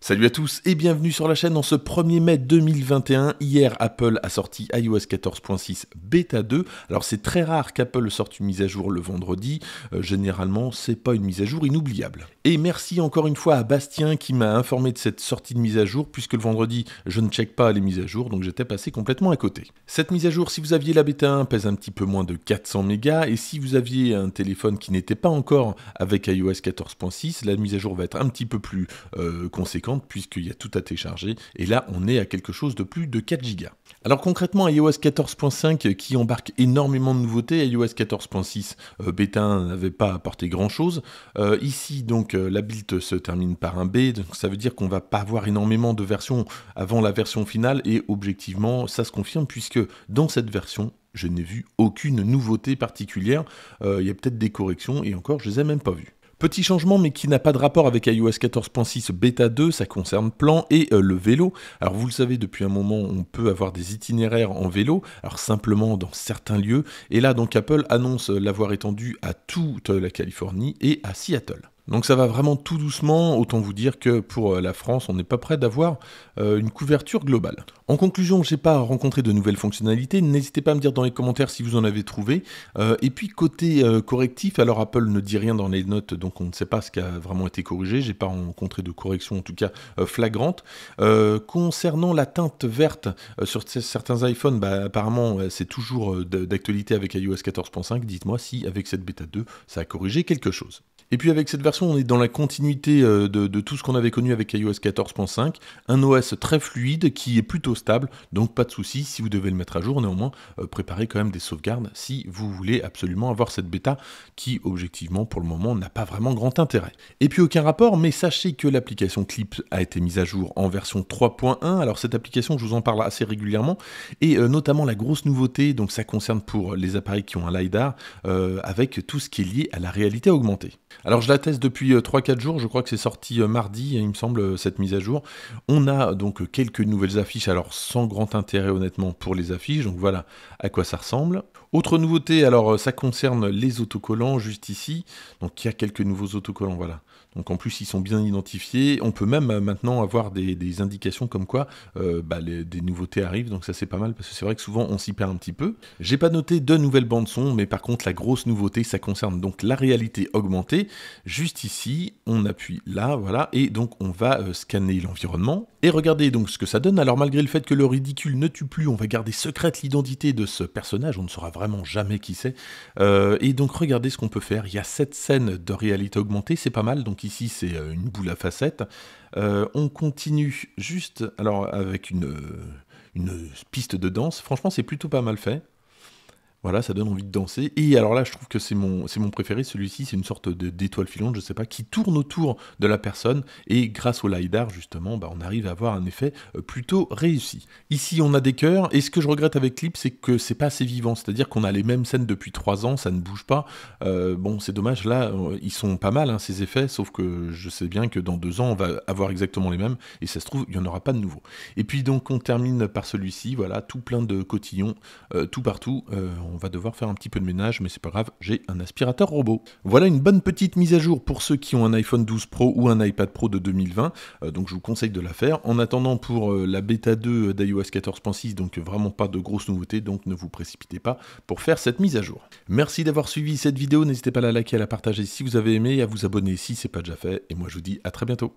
Salut à tous et bienvenue sur la chaîne en ce 1er mai 2021. Hier, Apple a sorti iOS 14.6 Beta 2. Alors c'est très rare qu'Apple sorte une mise à jour le vendredi. Euh, généralement, c'est pas une mise à jour inoubliable. Et merci encore une fois à Bastien qui m'a informé de cette sortie de mise à jour, puisque le vendredi, je ne check pas les mises à jour, donc j'étais passé complètement à côté. Cette mise à jour, si vous aviez la bêta 1, pèse un petit peu moins de 400 mégas, et si vous aviez un téléphone qui n'était pas encore avec iOS 14.6, la mise à jour va être un petit peu plus euh, conséquente, puisqu'il y a tout à télécharger, et là, on est à quelque chose de plus de 4 gigas. Alors concrètement, iOS 14.5 euh, qui embarque énormément de nouveautés, iOS 14.6 euh, bêta n'avait pas apporté grand-chose. Euh, ici, donc, la build se termine par un B, donc ça veut dire qu'on va pas avoir énormément de versions avant la version finale, et objectivement, ça se confirme puisque dans cette version, je n'ai vu aucune nouveauté particulière. Il y a peut-être des corrections, et encore, je les ai même pas vues. Petit changement, mais qui n'a pas de rapport avec iOS 14.6 Beta 2, ça concerne plan et euh, le vélo. Alors vous le savez, depuis un moment, on peut avoir des itinéraires en vélo, alors simplement dans certains lieux. Et là, donc Apple annonce l'avoir étendu à toute la Californie et à Seattle. Donc ça va vraiment tout doucement, autant vous dire que pour euh, la France, on n'est pas prêt d'avoir euh, une couverture globale. En conclusion, je n'ai pas rencontré de nouvelles fonctionnalités, n'hésitez pas à me dire dans les commentaires si vous en avez trouvé. Euh, et puis côté correctif, alors Apple ne dit rien dans les notes, donc on ne sait pas ce qui a vraiment été corrigé, j'ai pas rencontré de correction en tout cas flagrante. concernant la teinte verte sur certains iPhones, bah, apparemment c'est toujours d'actualité avec iOS 14.5, dites-moi si avec cette bêta 2 ça a corrigé quelque chose. Et puis avec cette version, on est dans la continuité euh, de, tout ce qu'on avait connu avec iOS 14.5, un OS très fluide qui est plutôt stable, donc pas de souci si vous devez le mettre à jour, néanmoins euh, préparez quand même des sauvegardes si vous voulez absolument avoir cette bêta qui objectivement pour le moment n'a pas vraiment grand intérêt. Et puis aucun rapport, mais sachez que l'application Clip a été mise à jour en version 3.1, alors cette application je vous en parle assez régulièrement, et euh, notamment la grosse nouveauté, donc ça concerne pour les appareils qui ont un LiDAR, avec tout ce qui est lié à la réalité augmentée. Alors je la teste depuis 3-4 euh, jours, je crois que c'est sorti euh, mardi, il me semble, euh, cette mise à jour. On a donc quelques nouvelles affiches, alors sans grand intérêt honnêtement pour les affiches, donc voilà à quoi ça ressemble. Autre nouveauté, alors ça concerne les autocollants juste ici, donc il y a quelques nouveaux autocollants, voilà. Donc en plus ils sont bien identifiés, on peut même maintenant avoir des, indications comme quoi bah, des nouveautés arrivent, donc ça c'est pas mal parce que c'est vrai que souvent on s'y perd un petit peu. J'ai pas noté de nouvelles bandes son, mais par contre la grosse nouveauté ça concerne donc la réalité augmentée juste ici, on appuie là, voilà, et donc on va euh, scanner l'environnement. Et regardez donc ce que ça donne, alors malgré le fait que le ridicule ne tue plus, on va garder secrète l'identité de ce personnage, on ne saura vraiment jamais qui c'est. Euh, et donc regardez ce qu'on peut faire, il y a cette scène de réalité augmentée, c'est pas mal, donc ici c'est euh, une boule à facettes. on continue juste, alors avec une une piste de danse. Franchement, c'est plutôt pas mal fait. Voilà, ça donne envie de danser. Et alors là, je trouve que c'est mon, c'est mon préféré. Celui-ci, c'est une sorte d'étoile filante, je ne sais pas, qui tourne autour de la personne. Et grâce au LiDAR, justement, bah, on arrive à avoir un effet euh, plutôt réussi. Ici, on a des cœurs. Et ce que je regrette avec Clip, c'est que c'est pas assez vivant. C'est-à-dire qu'on a les mêmes scènes depuis 3 ans, ça ne bouge pas. Euh, bon, c'est dommage. Là, euh, ils sont pas mal, hein, ces effets. Sauf que je sais bien que dans 2 ans, on va avoir exactement les mêmes. Et ça se trouve, il n'y en aura pas de nouveau. Et puis, donc, on termine par celui-ci. Voilà, tout plein de cotillons, tout partout on va devoir faire un petit peu de ménage, mais c'est pas grave, j'ai un aspirateur robot. Voilà une bonne petite mise à jour pour ceux qui ont un iPhone 12 Pro ou un iPad Pro de 2020, euh, donc je vous conseille de la faire. En attendant pour euh, la bêta 2 euh, d'iOS 14.6, donc vraiment pas de grosses nouveautés, donc ne vous précipitez pas pour faire cette mise à jour. Merci d'avoir suivi cette vidéo, n'hésitez pas à la liker, à la partager si vous avez aimé, à vous abonner si c'est pas déjà fait, et moi je vous dis à très bientôt.